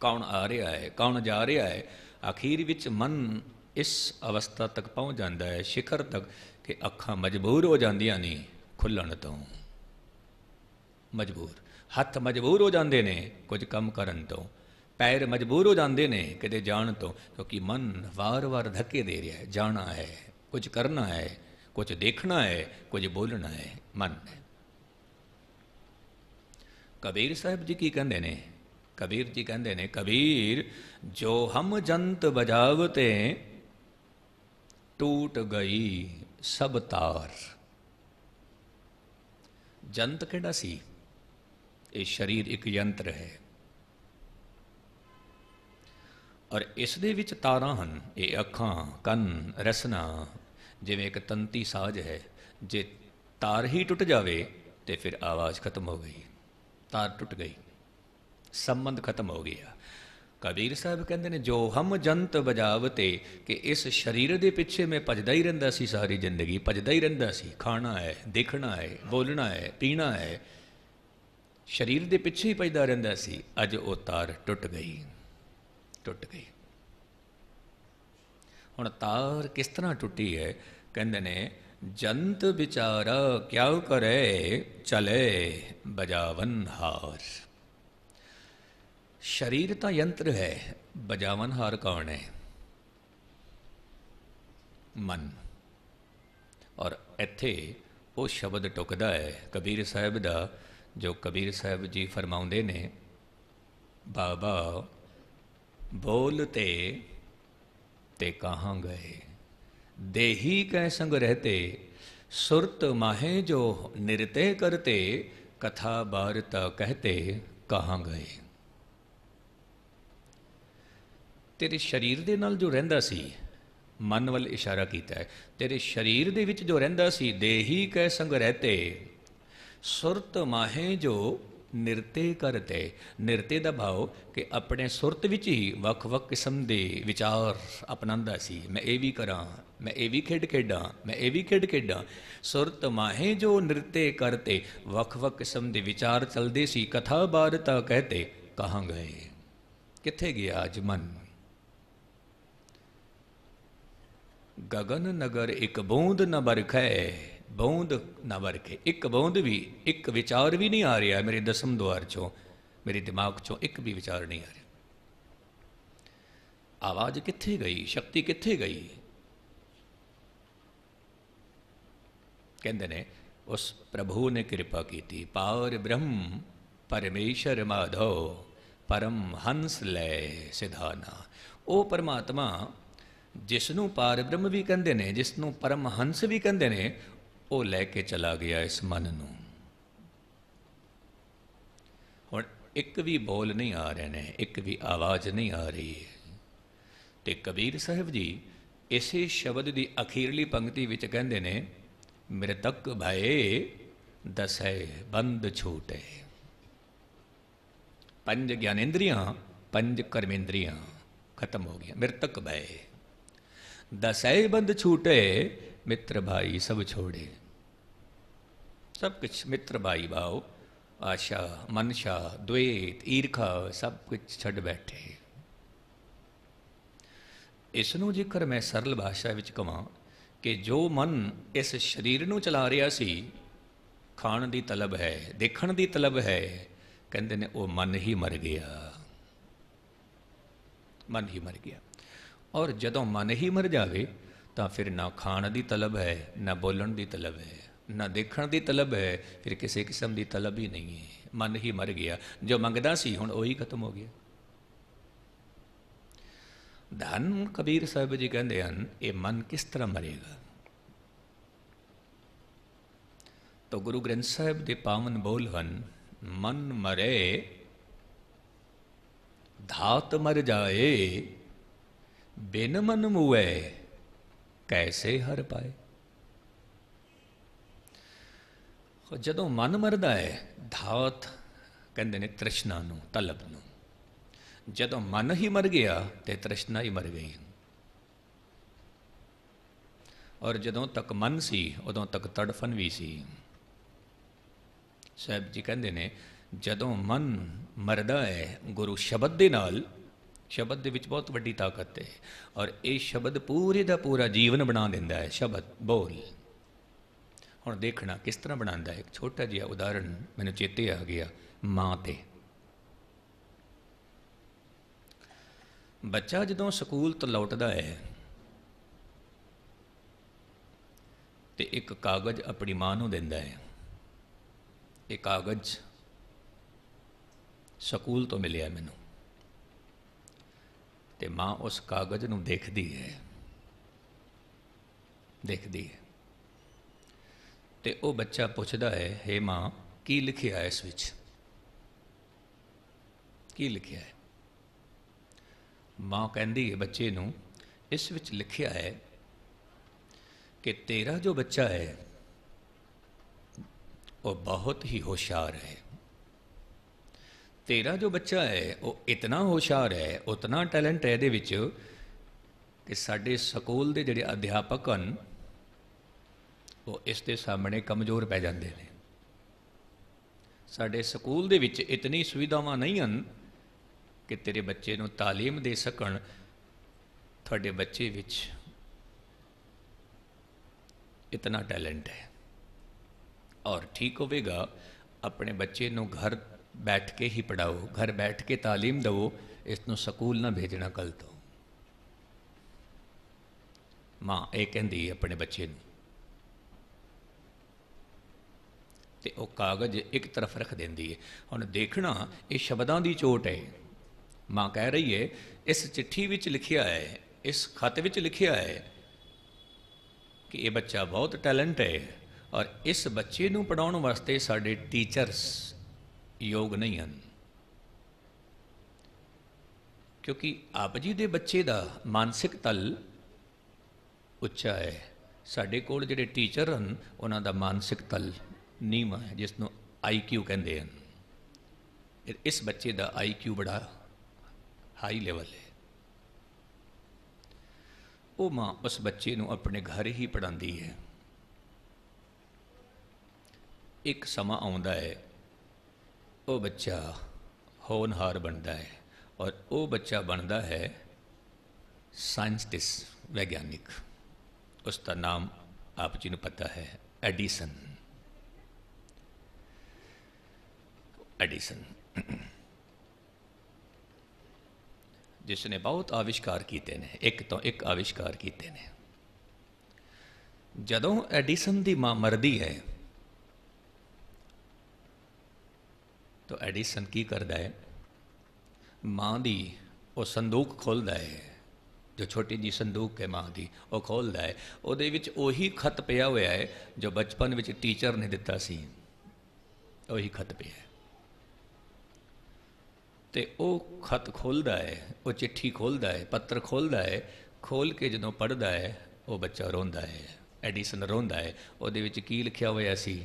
ਕੌਣ ਆ ਰਿਹਾ ਹੈ ਕੌਣ ਜਾ ਰਿਹਾ ਹੈ ਅਖੀਰ ਵਿੱਚ ਮਨ ਇਸ ਅਵਸਥਾ ਤੱਕ ਪਹੁੰਚ ਜਾਂਦਾ ਹੈ ਸ਼ਿਖਰ ਤੱਕ ਕਿ ਅੱਖਾਂ ਮਜਬੂਰ ਹੋ ਜਾਂਦੀਆਂ ਨੇ ਖੁੱਲਣ ਤੋਂ ਮਜਬੂਰ ਹੱਥ ਮਜਬੂਰ ਹੋ ਜਾਂਦੇ ਨੇ ਕੁਝ ਕੰਮ ਕਰਨ ਤੋਂ ਪੈਰ ਮਜਬੂਰ ਹੋ ਜਾਂਦੇ ਨੇ ਕਿਤੇ ਜਾਣ ਤੋਂ ਕਿਉਂਕਿ ਮਨ ਵਾਰ-ਵਾਰ ਧੱਕੇ ਦੇ ਰਿਹਾ ਹੈ ਜਾਣਾ ਹੈ ਕੁਝ ਕਰਨਾ ਹੈ ਕੁਝ ਦੇਖਣਾ ਹੈ ਕੁਝ ਬੋਲਣਾ ਹੈ ਮਨ ਕਬੀਰ ਸਾਹਿਬ ਜੀ ਕੀ ਕਹਿੰਦੇ ਨੇ ਕਬੀਰ ਜੀ ਕਹਿੰਦੇ ਨੇ ਕਬੀਰ ਜੋ ਹਮ ਜੰਤ ਬਜਾਵਤੇ ਟੂਟ ਗਈ ਸਭ ਤਾਰ ਜੰਤ ਕਿਹੜਾ ਸੀ ਇਹ ਸਰੀਰ ਇੱਕ ਯੰਤਰ ਹੈ ਔਰ ਇਸ ਦੇ ਵਿੱਚ ਤਾਰਾਂ ਹਨ ਇਹ ਅੱਖਾਂ ਕੰਨ ਰਸਨਾ ਜਿਵੇਂ ਇੱਕ ਤੰਤੀ ਸਾਜ਼ ਹੈ ਜੇ ਤਾਰ ਹੀ ਟੁੱਟ ਜਾਵੇ ਤੇ ਫਿਰ ਆਵਾਜ਼ ਖਤਮ ਹੋ ਗਈ ਤਾਰ ਟੁੱਟ ਗਈ ਸੰਬੰਧ ਖਤਮ ਹੋ ਗਿਆ ਕਬੀਰ ਸਾਹਿਬ ਕਹਿੰਦੇ ਨੇ ਜੋ ਹਮ ਜੰਤ ਬਜਾਵਤੇ ਕਿ ਇਸ ਸਰੀਰ ਦੇ ਪਿੱਛੇ ਮੈਂ ਭਜਦਾ ਹੀ ਰਹਿੰਦਾ ਸੀ ਸਾਰੀ ਜ਼ਿੰਦਗੀ ਭਜਦਾ ਹੀ ਰਹਿੰਦਾ ਸੀ ਖਾਣਾ ਹੈ ਦੇਖਣਾ ਹੈ ਬੋਲਣਾ ਹੈ ਪੀਣਾ ਹੈ ਸਰੀਰ ਦੇ ਪਿੱਛੇ ਹੀ ਭਜਦਾ ਰਹਿੰਦਾ ਸੀ ਅੱਜ ਉਹ ਤਾਰ ਟੁੱਟ ਗਈ ਟੁੱਟ ਗਈ ਹੁਣ ਤਾਰ ਕਿਸ ਤਰ੍ਹਾਂ ਟੁੱਟੀ ਹੈ ਕਹਿੰਦੇ ਨੇ ਜੰਤ ਵਿਚਾਰ ਕਿਆ ਕਰੇ ਚਲੇ ਬਜਾਵਨ ਹਾਰ ਸਰੀਰ ਤਾਂ ਯੰਤਰ ਹੈ ਬਜਾਵਨ ਹਾਰ ਕੌਣ ਹੈ ਮਨ ਔਰ ਇੱਥੇ ਉਹ ਸ਼ਬਦ ਟੁਕਦਾ ਹੈ ਕਬੀਰ ਸਾਹਿਬ ਦਾ ਜੋ ਕਬੀਰ ਸਾਹਿਬ ਜੀ ਫਰਮਾਉਂਦੇ ਨੇ ਬਾਬਾ ਬੋਲਤੇ ਤੇ ਕਹਾਂ ਗਏ ਦੇਹੀ कै ਸੰਗ ਰਹਤੇ ਸੁਰਤ माहे ਜੋ ਨਿਰਤੇ ਕਰਤੇ ਕਥਾ ਬਾਰਤ ਕਹਤੇ ਕਹਾਂ ਗਏ ਤੇਰੇ ਸਰੀਰ ਦੇ ਨਾਲ ਜੋ ਰਹਿੰਦਾ ਸੀ ਮਨ ਵੱਲ ਇਸ਼ਾਰਾ ਕੀਤਾ ਹੈ ਤੇਰੇ ਸਰੀਰ ਦੇ ਵਿੱਚ ਜੋ ਰਹਿੰਦਾ ਸੀ ਦੇਹੀ ਕੈ ਸੰਗ ਰਹਤੇ ਸੁਰਤ ਮਾਹੇ ਜੋ ਨਿਰਤੇ ਕਰਤੇ ਨਿਰਤੇ ਦਾ ਭਾਵ ਕਿ ਆਪਣੇ ਸੁਰਤ ਵਿੱਚ ਹੀ ਵੱਖ-ਵੱਖ ਕਿਸਮ ਦੇ ਵਿਚਾਰ ਅਪਣਾਉਂਦਾ ਸੀ ਮੈਂ ਇਹ ਵੀ ਕਰਾਂ ਮੈਂ ਇਹ ਵੀ ਖੇਡ ਖੇਡਾਂ ਮੈਂ ਇਹ ਵੀ ਖੇਡ ਖੇਡਾਂ ਸੁਰਤ ਮਾਹੇ ਜੋ ਨਿਰਤੇ ਕਰਤੇ ਵੱਖ-ਵੱਖ ਕਿਸਮ ਦੇ ਵਿਚਾਰ ਚਲਦੇ ਸੀ ਕਥਾ ਬਾਰਤਾ ਕਹਤੇ ਕਹਾਂ ਗਏ ਕਿੱਥੇ ਗਿਆ ਅਜ ਮਨ ਗगन ਨਗਰ ਇੱਕ ਬੂੰਦ ਨ ਬਰਖੈ ਬੌਂਦ ਨਾ ਵਰਕੇ ਇੱਕ ਬੌਂਦ ਵੀ ਇੱਕ ਵਿਚਾਰ ਵੀ ਨਹੀਂ ਆ ਰਿਹਾ ਮੇਰੇ ਦਸਮ ਦੁਆਰ ਚੋਂ ਮੇਰੇ ਦਿਮਾਗ ਚੋਂ ਇੱਕ ਵੀ ਵਿਚਾਰ ਨਹੀਂ ਆ ਰਿਹਾ ਆਵਾਜ਼ ਕਿੱਥੇ ਗਈ ਸ਼ਕਤੀ ਕਿੱਥੇ ਗਈ ਕਹਿੰਦੇ ਨੇ ਉਸ ਪ੍ਰਭੂ ਨੇ ਕਿਰਪਾ ਕੀਤੀ ਪਾਰ ਬ੍ਰਹਮ ਪਰਮੇਸ਼ਰ ਮਾਧੋ ਪਰਮ ਹੰਸ ਲੈ ਸਿਧਾਨਾ ਉਹ ਪਰਮਾਤਮਾ ਜਿਸ ਨੂੰ ਪਾਰ ਬ੍ਰਹਮ ਵੀ ਕਹਿੰਦੇ ਨੇ ਜਿਸ ਨੂੰ ਪਰਮ ਹੰਸ ਵੀ ਕਹਿੰਦੇ ਨੇ ਉਹ ਲੈ ਕੇ ਚਲਾ ਗਿਆ ਇਸ ਮਨ ਨੂੰ ਹੁਣ ਇੱਕ ਵੀ ਬੋਲ ਨਹੀਂ ਆ ਰਹੇ ਨੇ ਇੱਕ ਵੀ ਆਵਾਜ਼ ਨਹੀਂ ਆ ਰਹੀ ਹੈ ਤੇ ਕਬੀਰ ਸਾਹਿਬ ਜੀ ਇਸੇ ਸ਼ਬਦ ਦੀ ਅਖੀਰਲੀ ਪੰਕਤੀ ਵਿੱਚ ਕਹਿੰਦੇ ਨੇ ਮ੍ਰਿਤਕ ਭਏ ਦਸੈ ਬੰਦ ਛੂਟੇ ਪੰਜ ਗਿਆਨੇਂਦਰੀਆਂ ਪੰਜ ਕਰਮੇਂਦਰੀਆਂ ਖਤਮ ਹੋ ਗਿਆ ਮ੍ਰਿਤਕ ਭਏ ਦਸੈ ਬੰਦ ਛੂਟੇ ਮਿੱਤਰ ਭਾਈ ਸਭ ਛੋੜੇ ਸਭ ਕੁਝ ਮਿੱਤਰ भाई भाव ਆਸ਼ਾ ਮਨਸ਼ਾ द्वेत ਈਰਖਾ ਸਭ ਕੁਝ ਛੱਡ ਬੈਠੇ ਇਸ ਨੂੰ ਜੇਕਰ ਮੈਂ ਸਰਲ ਭਾਸ਼ਾ ਵਿੱਚ ਕਹਾਂ ਕਿ ਜੋ ਮਨ ਇਸ ਸਰੀਰ ਨੂੰ ਚਲਾ ਰਿਹਾ ਸੀ ਖਾਣ ਦੀ ਤਲਬ ਹੈ ਦੇਖਣ ਦੀ ਤਲਬ ਹੈ ਕਹਿੰਦੇ ਨੇ ਉਹ ਮਨ ਹੀ ਮਰ ਗਿਆ ਮਨ ਹੀ ਮਰ ਗਿਆ ਔਰ ਜਦੋਂ ਮਨ ਹੀ ਮਰ ਜਾਵੇ ਤਾਂ ਫਿਰ ਨਾ ਖਾਣ ਦੀ ਤਲਬ ਹੈ ਨਾ ਬੋਲਣ ਦੀ ਤਲਬ ਹੈ ਨਾ ਦੇਖਣ ਦੀ ਤਲਬ ਹੈ ਫਿਰ ਕਿਸੇ ਕਿਸਮ ਦੀ ਤਲਬ ਹੀ ਨਹੀਂ ਹੈ ਮਨ ਹੀ ਮਰ ਗਿਆ ਜੋ ਮੰਗਦਾ ਸੀ ਹੁਣ ਉਹੀ ਖਤਮ ਹੋ ਗਿਆ ਧਨ ਕਬੀਰ ਸਾਹਿਬ ਜੀ ਕਹਿੰਦੇ ਹਨ ਇਹ ਮਨ ਕਿਸ ਤਰ੍ਹਾਂ ਮਰੇਗਾ ਤਾਂ ਗੁਰੂ ਗ੍ਰੰਥ ਸਾਹਿਬ ਦੇ ਪਾਵਨ ਬੋਲ ਹਨ ਮਨ ਮਰੇ ਧਾਤ ਮਰ ਜਾਏ ਬਿਨ ਮਨ ਮੂਏ ਕੈਸੇ ਹਰ ਪਾਏ ਜਦੋਂ ਮਨ ਮਰਦਾ ਹੈ ਧਾਵਤ ਕਹਿੰਦੇ ਨੇ ਤ੍ਰਿਸ਼ਨਾ ਨੂੰ ਤਲਬ ਨੂੰ ਜਦੋਂ ਮਨ ਹੀ ਮਰ ਗਿਆ ਤੇ ਤ੍ਰਿਸ਼ਨਾ ਹੀ ਮਰ ਗਈ ਔਰ ਜਦੋਂ ਤੱਕ ਮਨ ਸੀ ਉਦੋਂ ਤੱਕ ਤੜਫਨ ਵੀ ਸੀ ਸਾਹਿਬ ਜੀ ਕਹਿੰਦੇ ਨੇ ਜਦੋਂ ਮਨ ਮਰਦਾ ਹੈ ਗੁਰੂ ਸ਼ਬਦ ਦੇ ਨਾਲ ਸ਼ਬਦ ਦੇ ਵਿੱਚ ਬਹੁਤ ਵੱਡੀ ਤਾਕਤ ਹੈ ਔਰ ਇਹ ਸ਼ਬਦ ਪੂਰੇ ਦਾ ਪੂਰਾ ਜੀਵਨ ਬਣਾ ਦਿੰਦਾ ਹੈ ਸ਼ਬਦ ਬੋਲ ਹੁਣ ਦੇਖਣਾ ਕਿਸ ਤਰ੍ਹਾਂ ਬਣਾਉਂਦਾ ਹੈ ਇੱਕ ਛੋਟਾ ਜਿਹਾ ਉਦਾਹਰਣ ਮੈਨੂੰ ਚੇਤੇ ਆ ਗਿਆ ਮਾਂ ਤੇ ਬੱਚਾ ਜਦੋਂ ਸਕੂਲ ਤੋਂ ਲੌਟਦਾ ਹੈ ਤੇ ਇੱਕ ਕਾਗਜ਼ ਆਪਣੀ ਮਾਂ ਨੂੰ ਦਿੰਦਾ ਹੈ ਇਹ ਕਾਗਜ਼ ਸਕੂਲ ਤੋਂ ਮਿਲਿਆ ਮੈਨੂੰ ਤੇ ਮਾਂ ਉਸ ਕਾਗਜ਼ ਨੂੰ ਦੇਖਦੀ ਹੈ ਦੇਖਦੀ ਹੈ ਤੇ ਉਹ ਬੱਚਾ ਪੁੱਛਦਾ ਹੈ हे ਮਾਂ ਕੀ ਲਿਖਿਆ ਹੈ ਇਸ ਵਿੱਚ ਕੀ ਲਿਖਿਆ ਹੈ ਮਾਂ ਕਹਿੰਦੀ ਹੈ ਬੱਚੇ ਨੂੰ ਇਸ ਵਿੱਚ ਲਿਖਿਆ ਹੈ ਕਿ ਤੇਰਾ ਜੋ ਬੱਚਾ ਹੈ ਉਹ ਬਹੁਤ ਹੀ ਹੁਸ਼ਿਆਰ ਹੈ ਤੇਰਾ ਜੋ ਬੱਚਾ ਹੈ ਉਹ ਇਤਨਾ ਹੁਸ਼ਿਆਰ ਹੈ ਉਤਨਾ ਟੈਲੈਂਟ ਹੈ ਇਹਦੇ ਵਿੱਚ ਕਿ ਸਾਡੇ ਸਕੂਲ ਦੇ ਜਿਹੜੇ ਅਧਿਆਪਕ ਹਨ ਉਹ ਇਸ ਦੇ ਸਾਹਮਣੇ ਕਮਜ਼ੋਰ ਪੈ ਜਾਂਦੇ ਨੇ ਸਾਡੇ ਸਕੂਲ ਦੇ ਵਿੱਚ ਇਤਨੀ ਸੁਵਿਧਾਵਾਂ ਨਹੀਂ ਹਨ ਕਿ ਤੇਰੇ ਬੱਚੇ ਨੂੰ تعلیم ਦੇ ਸਕਣ ਤੁਹਾਡੇ ਬੱਚੇ ਵਿੱਚ ਇਤਨਾ ਟੈਲੈਂਟ ਹੈ ਔਰ ਠੀਕ ਹੋਵੇਗਾ ਆਪਣੇ ਬੱਚੇ ਨੂੰ ਘਰ ਬੈਠ ਕੇ ਹੀ ਪੜਾਓ ਘਰ ਬੈਠ ਕੇ تعلیم ਦਿਓ ਇਸ ਨੂੰ ਸਕੂਲ ਨਾ ਭੇਜਣਾ ਕੱਲ ਤੋਂ ਮਾਂ ਇਹ ਕਹਿੰਦੀ ਆਪਣੇ ਬੱਚੇ ਨੂੰ ਤੇ ਉਹ ਕਾਗਜ਼ ਇੱਕ ਤਰਫ ਰੱਖ ਦਿੰਦੀ ਹੈ ਹੁਣ ਦੇਖਣਾ ਇਹ ਸ਼ਬਦਾਂ ਦੀ ਚੋਟ ਹੈ ਮਾਂ ਕਹਿ ਰਹੀ ਹੈ ਇਸ ਚਿੱਠੀ ਵਿੱਚ ਲਿਖਿਆ ਹੈ ਇਸ ਖਤ ਵਿੱਚ ਲਿਖਿਆ ਹੈ ਕਿ ਇਹ ਬੱਚਾ ਬਹੁਤ ਟੈਲੈਂਟ ਹੈ ਔਰ ਇਸ ਬੱਚੇ ਨੂੰ ਪੜਾਉਣ ਵਾਸਤੇ ਸਾਡੇ ਟੀਚਰਸ ਯੋਗ ਨਹੀਂ ਹਨ ਕਿਉਂਕਿ ਆਪ ਜੀ ਦੇ ਬੱਚੇ ਦਾ ਮਾਨਸਿਕ ਤਲ ਉੱਚਾ ਹੈ ਸਾਡੇ ਕੋਲ ਜਿਹੜੇ ਟੀਚਰ ਹਨ ਉਹਨਾਂ ਦਾ ਮਾਨਸਿਕ ਤਲ नीम है जिसन आई क्यू कहते इस बच्चे का आई क्यू बड़ा हाई लेवल है वो माँ उस बच्चे अपने घर ही पढ़ाती है एक समा आ बच्चा होनहार बनता है और वो बच्चा बनता है साइंटिस्ट वैज्ञानिक उसका नाम आप जी ने पता है एडिसन ਐਡੀਸਨ ਜਿਸ ਨੇ ਬਹੁਤ ਆਵਿਸ਼ਕਾਰ ਕੀਤੇ ਨੇ ਇੱਕ ਤੋਂ ਇੱਕ ਆਵਿਸ਼ਕਾਰ ਕੀਤੇ ਨੇ ਜਦੋਂ ਐਡੀਸਨ ਦੀ ਮਾਂ ਮਰਦੀ ਹੈ ਤਾਂ ਐਡੀਸਨ ਕੀ ਕਰਦਾ ਹੈ ਮਾਂ ਦੀ ਉਹ ਸੰਦੂਕ ਖੋਲਦਾ ਹੈ ਜੋ ਛੋਟੀ ਜੀ ਸੰਦੂਕ ਹੈ ਮਾਂ ਦੀ ਉਹ ਖੋਲਦਾ ਹੈ ਉਹਦੇ ਵਿੱਚ ਉਹੀ ਖਤ ਪਿਆ ਹੋਇਆ ਹੈ ਜੋ ਬਚਪਨ ਵਿੱਚ ਟੀਚਰ ਨੇ ਦਿੱਤਾ ਸੀ ਉਹੀ ਖਤ ਪਿਆ ਹੈ ਤੇ ਉਹ ਖਤ ਖੋਲਦਾ ਹੈ ਉਹ ਚਿੱਠੀ ਖੋਲਦਾ ਹੈ ਪੱਤਰ ਖੋਲਦਾ ਹੈ ਖੋਲ ਕੇ ਜਦੋਂ ਪੜਦਾ ਹੈ ਉਹ ਬੱਚਾ ਰੋਂਦਾ ਹੈ ਐਡੀਸਨ ਰੋਂਦਾ ਹੈ ਉਹਦੇ ਵਿੱਚ ਕੀ ਲਿਖਿਆ ਹੋਇਆ ਸੀ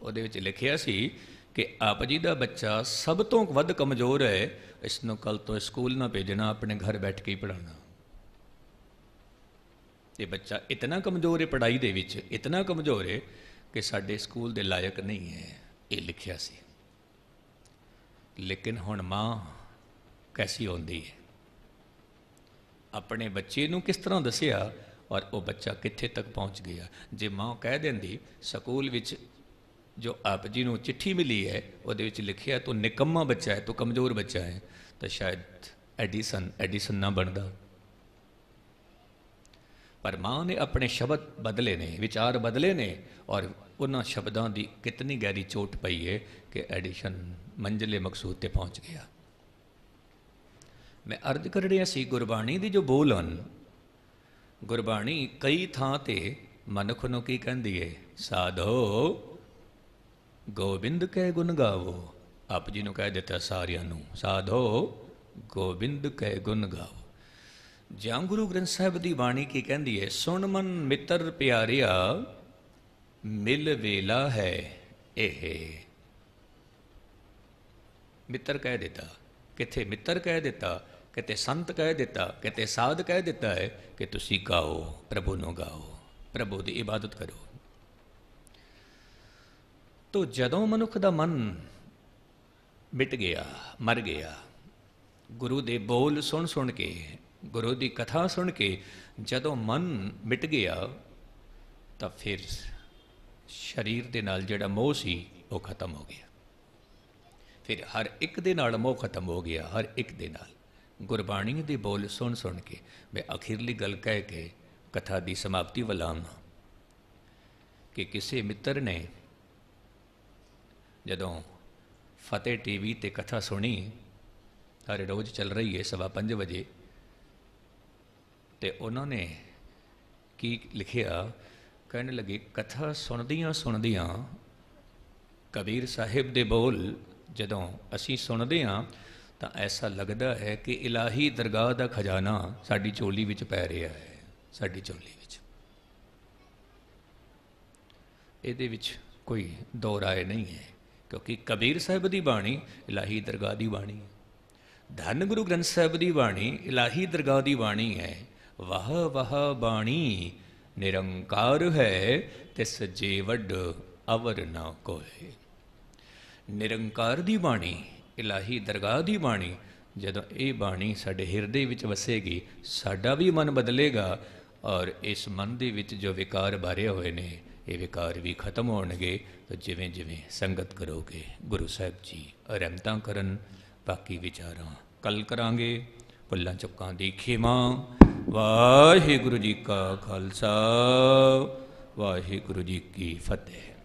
ਉਹਦੇ ਵਿੱਚ ਲਿਖਿਆ ਸੀ ਕਿ ਆਪ ਜੀ ਦਾ ਬੱਚਾ ਸਭ ਤੋਂ ਵੱਧ ਕਮਜ਼ੋਰ ਹੈ ਇਸ ਨੂੰ ਕੱਲ ਤੋਂ ਸਕੂਲ ਨਾ ਭੇਜਣਾ ਆਪਣੇ ਘਰ ਬੈਠ ਕੇ ਹੀ ਪੜਾਉਣਾ ਇਹ ਬੱਚਾ ਇਤਨਾ ਕਮਜ਼ੋਰ ਹੈ ਪੜਾਈ ਦੇ ਵਿੱਚ ਇਤਨਾ ਕਮਜ਼ੋਰ ਹੈ ਕਿ ਸਾਡੇ ਸਕੂਲ ਦੇ ਲਾਇਕ ਨਹੀਂ ਹੈ ਇਹ ਲਿਖਿਆ ਸੀ ਲੇਕਿਨ ਹੁਣ ਮਾਂ ਕੈਸੀ ਹੁੰਦੀ ਹੈ ਆਪਣੇ ਬੱਚੇ ਨੂੰ ਕਿਸ ਤਰ੍ਹਾਂ ਦੱਸਿਆ ਔਰ ਉਹ ਬੱਚਾ ਕਿੱਥੇ ਤੱਕ ਪਹੁੰਚ ਗਿਆ ਜੇ ਮਾਂ ਕਹਿ ਦਿੰਦੀ ਸਕੂਲ ਵਿੱਚ ਜੋ ਆਪ ਜੀ ਨੂੰ ਚਿੱਠੀ ਮਿਲੀ ਹੈ ਉਹਦੇ ਵਿੱਚ ਲਿਖਿਆ ਤੂੰ ਨਿਕੰਮਾ ਬੱਚਾ ਹੈ ਤੂੰ ਕਮਜ਼ੋਰ ਬੱਚਾ ਹੈ ਤਾਂ ਸ਼ਾਇਦ ਐਡੀਸਨ ਐਡੀਸਨ ਨਾ ਬਣਦਾ ਪਰ ਮਾਂ ਨੇ ਆਪਣੇ ਸ਼ਬਦ ਬਦਲੇ ਨੇ ਵਿਚਾਰ ਬਦਲੇ ਨੇ ਔਰ ਉਹਨਾਂ ਸ਼ਬਦਾਂ ਦੀ ਕਿਤਨੀ ਗਹਿਰੀ ਚੋਟ ਪਈ ਏ ਕਿ ਐਡੀਸ਼ਨ ਮੰਜ਼ਲੇ ਮਕਸੂਦ ਤੇ ਪਹੁੰਚ ਗਿਆ ਮੈਂ ਅਰਜ਼ ਕਰ ਰਿਹਾ ਸੀ ਗੁਰਬਾਣੀ ਦੀ ਜੋ ਬੋਲ ਹਨ ਗੁਰਬਾਣੀ ਕਈ ਥਾਂ ਤੇ ਮਨੁੱਖ ਨੂੰ ਕੀ ਕਹਿੰਦੀ ਏ ਸਾਧੋ ਗੋਬਿੰਦ ਕੈ ਗੁਣ ਗਾਵੋ ਆਪ ਜੀ ਨੂੰ ਕਹਿ ਦਿੱਤਾ ਸਾਰਿਆਂ ਨੂੰ ਸਾਧੋ ਗੋਬਿੰਦ ਕੈ ਗੁਣ ਗਾਵੋ ਜਾਂ ਗੁਰੂ ਗ੍ਰੰਥ ਸਾਹਿਬ ਦੀ ਬਾਣੀ ਕੀ ਕਹਿੰਦੀ ਏ ਸੁਣ ਮਨ ਮਿੱਤਰ ਪਿਆਰਿਆ मिल वेला है एहे मित्र कह दिता कितने मित्र कह दिता कित संत कह दिता कित साध कह दिता है कि तुम गाओ प्रभु नो गाओ प्रभु की इबादत करो तो जदों मनुख का मन मिट गया मर गया गुरु दे बोल सुन सुन के गुरु की कथा सुन के जदों मन मिट गया तो फिर ਸਰੀਰ ਦੇ ਨਾਲ ਜਿਹੜਾ ਮੋਹ ਸੀ ਉਹ ਖਤਮ ਹੋ ਗਿਆ ਫਿਰ ਹਰ ਇੱਕ ਦੇ ਨਾਲ ਮੋਹ ਖਤਮ ਹੋ ਗਿਆ ਹਰ ਇੱਕ ਦੇ ਨਾਲ ਗੁਰਬਾਣੀ ਦੇ ਬੋਲ ਸੁਣ ਸੁਣ ਕੇ ਮੈਂ ਅਖੀਰਲੀ ਗੱਲ ਕਹਿ ਕੇ ਕਥਾ ਦੀ ਸਮਾਪਤੀ ਵੱਲ ਆਵਾਂ ਕਿ ਕਿਸੇ ਮਿੱਤਰ ਨੇ ਜਦੋਂ ਫਤਿਹ ਟੀਵੀ ਤੇ ਕਥਾ ਸੁਣੀ ਹਰ ਰੋਜ਼ ਚੱਲ ਰਹੀ ਹੈ ਸਵਾ 5 ਵਜੇ ਤੇ ਉਹਨਾਂ ਨੇ ਕੀ ਲਿਖਿਆ ਕਹਿਣ ਲੱਗੇ ਕਥਾ ਸੁਣਦੀਆਂ ਸੁਣਦੀਆਂ ਕਬੀਰ ਸਾਹਿਬ ਦੇ ਬੋਲ ਜਦੋਂ ਅਸੀਂ ਸੁਣਦੇ ਹਾਂ ਤਾਂ ਐਸਾ ਲੱਗਦਾ ਹੈ ਕਿ ਇਲਾਹੀ ਦਰਗਾਹ ਦਾ ਖਜ਼ਾਨਾ ਸਾਡੀ ਚੋਲੀ ਵਿੱਚ ਪੈ ਰਿਹਾ ਹੈ ਸਾਡੀ ਚੋਲੀ ਵਿੱਚ ਇਹਦੇ ਵਿੱਚ ਕੋਈ ਦੋ ਆਏ ਨਹੀਂ ਹੈ ਕਿਉਂਕਿ ਕਬੀਰ ਸਾਹਿਬ ਦੀ ਬਾਣੀ ਇਲਾਹੀ ਦਰਗਾਹ ਦੀ ਬਾਣੀ ਹੈ ਧੰਨ ਗੁਰੂ ਗ੍ਰੰਥ ਸਾਹਿਬ ਦੀ ਬਾਣੀ ਇਲਾਹੀ ਦਰਗਾਹ ਦੀ ਬਾਣੀ ਹੈ ਵਾਹ ਵਾਹ ਬਾਣੀ ਨਿਰੰਕਾਰ ਹੈ ਤਿਸ ਜੀਵਡ ਅਵਰ ਨਾ ਕੋਏ ਨਿਰੰਕਾਰ ਦੀ ਬਾਣੀ ਇਲਾਹੀ ਦਰਗਾਹ ਦੀ ਬਾਣੀ ਜਦੋਂ ਇਹ ਬਾਣੀ ਸਾਡੇ ਹਿਰਦੇ ਵਿੱਚ ਵਸੇਗੀ ਸਾਡਾ ਵੀ ਮਨ ਬਦਲੇਗਾ ਔਰ ਇਸ ਮਨ ਦੇ ਵਿੱਚ ਜੋ ਵਿਕਾਰ ਭਰੇ ਹੋਏ ਨੇ ਇਹ ਵਿਕਾਰ ਵੀ ਖਤਮ ਹੋਣਗੇ ਤਾਂ ਜਿਵੇਂ ਜਿਵੇਂ ਸੰਗਤ ਕਰੋਗੇ ਗੁਰੂ ਸਾਹਿਬ ਜੀ ਰਹਿਮਤਾਂ ਕਰਨ ਬਾਕੀ ਵਿਚਾਰਾਂ ਕੱਲ ਕਰਾਂਗੇ ਪੱਲਾ ਚੱਕਾਂ ਦੇਖੇ ਮਾਂ ਵਾਹਿਗੁਰੂ ਜੀ ਕਾ ਖਾਲਸਾ ਵਾਹਿਗੁਰੂ ਜੀ ਕੀ ਫਤਿਹ